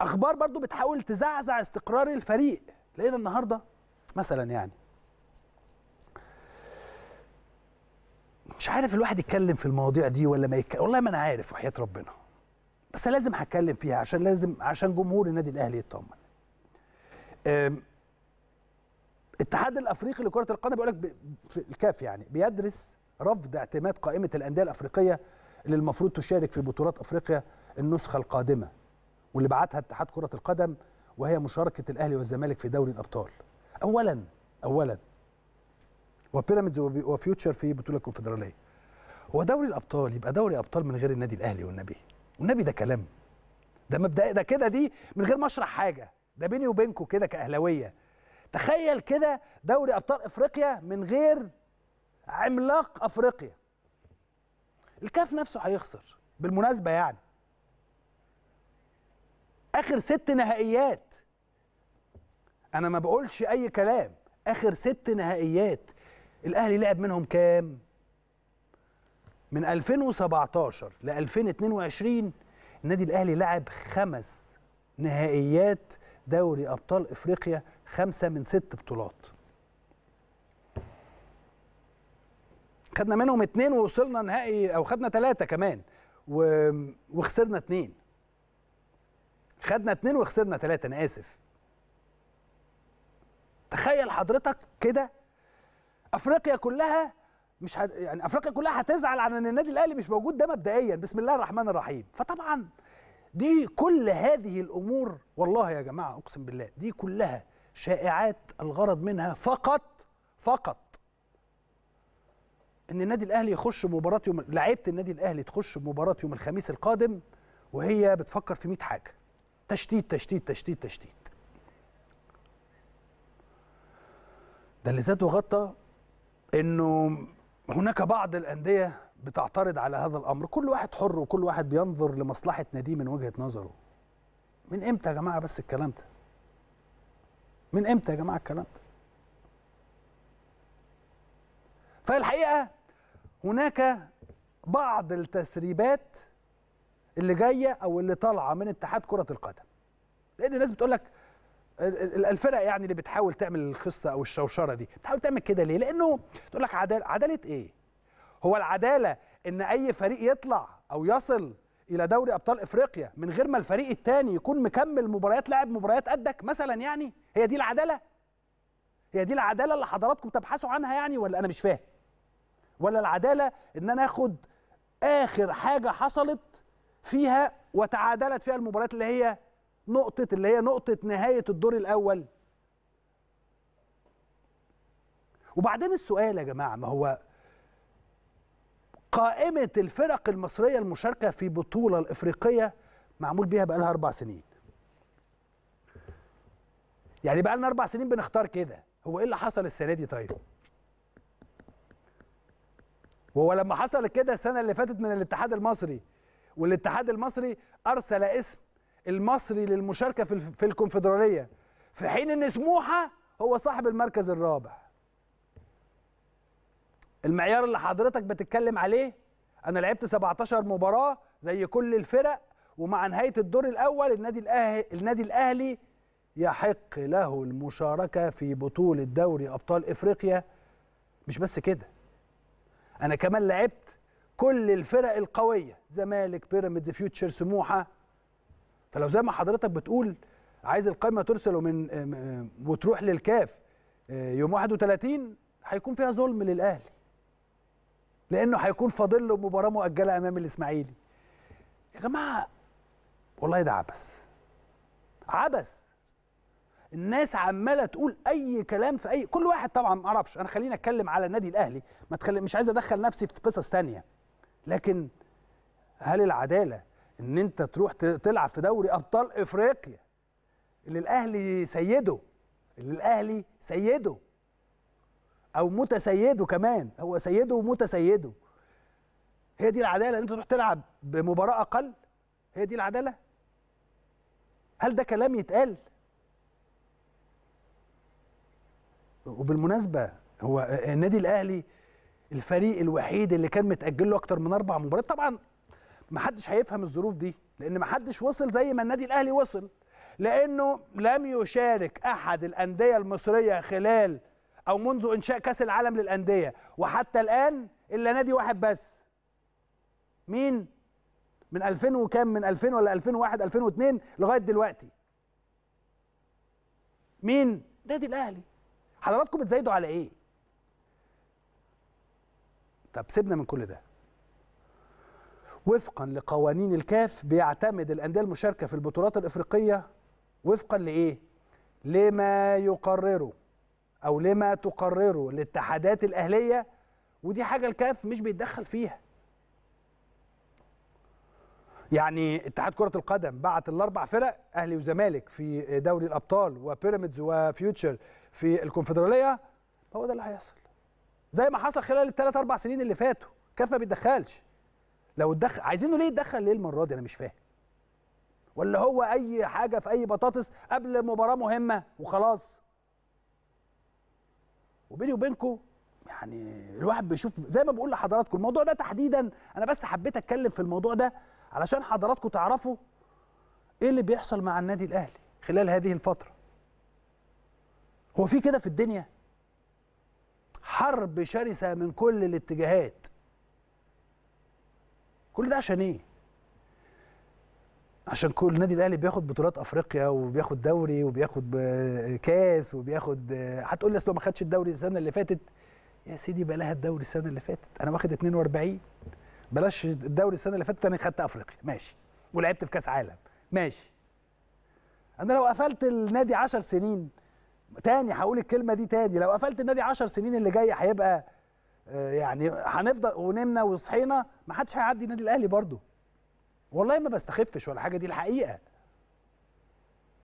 اخبار برضو بتحاول تزعزع استقرار الفريق لقينا النهارده مثلا يعني مش عارف الواحد يتكلم في المواضيع دي ولا ما يتكلم والله ما انا عارف وحياه ربنا بس لازم هتكلم فيها عشان لازم عشان جمهور النادي الاهلي يطمن الاتحاد الافريقي لكره القدم بيقول لك في الكاف يعني بيدرس رفض اعتماد قائمه الانديه الافريقيه اللي المفروض تشارك في بطولات افريقيا النسخه القادمه واللي بعتها اتحاد كرة القدم وهي مشاركة الأهلي والزمالك في دوري الأبطال أولا أولا وبيراميدز وفيوتشر في بطولة الكونفدرالية هو دوري الأبطال يبقى دوري أبطال من غير النادي الأهلي والنبي والنبي ده كلام ده مبدأ ده كده دي من غير ما أشرح حاجة ده بيني وبينكم كده كأهلاوية تخيل كده دوري أبطال أفريقيا من غير عملاق أفريقيا الكاف نفسه هيخسر بالمناسبة يعني اخر ست نهائيات انا ما بقولش اي كلام اخر ست نهائيات الاهلي لعب منهم كام من 2017 ل 2022 النادي الاهلي لعب خمس نهائيات دوري ابطال افريقيا خمسه من ست بطولات خدنا منهم اتنين ووصلنا نهائي او خدنا ثلاثه كمان وخسرنا اتنين خدنا اتنين وخسرنا تلاته انا اسف تخيل حضرتك كده افريقيا كلها مش هد... يعني افريقيا كلها هتزعل على ان النادي الاهلي مش موجود ده مبدئيا بسم الله الرحمن الرحيم فطبعا دي كل هذه الامور والله يا جماعه اقسم بالله دي كلها شائعات الغرض منها فقط فقط ان النادي الاهلي يخش مباراه يوم لعيبه النادي الاهلي تخش مباراه يوم الخميس القادم وهي بتفكر في 100 حاجه تشتيت تشتيت تشتيت تشتيت ده اللي ذاته غطى انه هناك بعض الانديه بتعترض على هذا الامر كل واحد حر وكل واحد بينظر لمصلحه ناديه من وجهه نظره من امتى يا جماعه بس الكلام ده من امتى يا جماعه الكلام ده فالحقيقه هناك بعض التسريبات اللي جايه او اللي طالعه من اتحاد كره القدم لان الناس بتقول لك الفرق يعني اللي بتحاول تعمل الخصه او الشوشره دي بتحاول تعمل كده ليه لانه تقول لك عداله عداله ايه هو العداله ان اي فريق يطلع او يصل الى دوري ابطال افريقيا من غير ما الفريق الثاني يكون مكمل مباريات لاعب مباريات قدك مثلا يعني هي دي العداله هي دي العداله اللي حضراتكم تبحثوا عنها يعني ولا انا مش فاهم ولا العداله ان انا اخد اخر حاجه حصلت فيها وتعادلت فيها المباريات اللي هي نقطة اللي هي نقطة نهاية الدور الأول وبعدين السؤال يا جماعة ما هو قائمة الفرق المصرية المشاركة في بطولة الإفريقية معمول بيها بقالها أربع سنين يعني بقالنا أربع سنين بنختار كده هو إيه اللي حصل السنة دي طيب وهو لما حصل كده السنة اللي فاتت من الاتحاد المصري والاتحاد المصري ارسل اسم المصري للمشاركه في, في الكونفدراليه في حين ان سموحه هو صاحب المركز الرابع المعيار اللي حضرتك بتتكلم عليه انا لعبت 17 مباراه زي كل الفرق ومع نهايه الدور الاول النادي الاهلي النادي الاهلي يحق له المشاركه في بطوله دوري ابطال افريقيا مش بس كده انا كمان لعبت كل الفرق القويه زمالك بيراميدز فيوتشر سموحه فلو زي ما حضرتك بتقول عايز القائمه ترسل من آه، وتروح للكاف آه، يوم 31 هيكون فيها ظلم للاهلي لانه هيكون فاضل له مباراه مؤجله امام الاسماعيلي يا جماعه والله ده عبث عبث الناس عماله تقول اي كلام في اي كل واحد طبعا ما اعرفش انا خليني اتكلم على النادي الاهلي ما تخلي مش عايز ادخل نفسي في قصص ثانيه لكن هل العداله ان انت تروح تلعب في دوري ابطال افريقيا اللي الاهلي سيده اللي الاهلي سيده او متسيده كمان هو سيده ومتسيده هي دي العداله ان انت تروح تلعب بمباراه اقل هي دي العداله هل ده كلام يتقال وبالمناسبه هو النادي الاهلي الفريق الوحيد اللي كان متاجل له اكتر من اربع مباريات طبعا ما حدش هيفهم الظروف دي لان ما حدش وصل زي ما النادي الاهلي وصل لانه لم يشارك احد الانديه المصريه خلال او منذ انشاء كاس العالم للانديه وحتى الان الا نادي واحد بس مين من 2000 وكام من 2000 ولا 2001 2002 لغايه دلوقتي مين نادي الاهلي حضراتكم بتزايدوا على ايه طب سيبنا من كل ده وفقا لقوانين الكاف بيعتمد الانديه المشاركه في البطولات الافريقيه وفقا لايه لما يقرره او لما تقرره الاتحادات الاهليه ودي حاجه الكاف مش بيتدخل فيها يعني اتحاد كره القدم بعت الاربع فرق اهلي وزمالك في دوري الابطال وبيراميدز وفيوتشر في الكونفدراليه هو ده اللي هيحصل زي ما حصل خلال الثلاث اربع سنين اللي فاتوا كاف ما بيتدخلش لو اتدخل عايزينه ليه يتدخل ليه المره دي انا مش فاهم ولا هو اي حاجه في اي بطاطس قبل مباراه مهمه وخلاص وبيني وبينكم يعني الواحد بيشوف زي ما بقول لحضراتكم الموضوع ده تحديدا انا بس حبيت اتكلم في الموضوع ده علشان حضراتكم تعرفوا ايه اللي بيحصل مع النادي الاهلي خلال هذه الفتره هو في كده في الدنيا حرب شرسه من كل الاتجاهات كل ده عشان ايه عشان كل النادي الاهلي بياخد بطولات افريقيا وبياخد دوري وبياخد كاس وبياخد هتقول لي اصل ما خدش الدوري السنه اللي فاتت يا سيدي بلاها الدوري السنه اللي فاتت انا واخد 42 بلاش الدوري السنه اللي فاتت انا خدت افريقيا ماشي ولعبت في كاس عالم ماشي انا لو قفلت النادي 10 سنين تاني هقول الكلمه دي تاني لو قفلت النادي 10 سنين اللي جايه هيبقى آه، يعني هنفضل ونمنا وصحينا ما حدش هيعدي النادي الاهلي برضه والله ما بستخفش ولا حاجه دي الحقيقه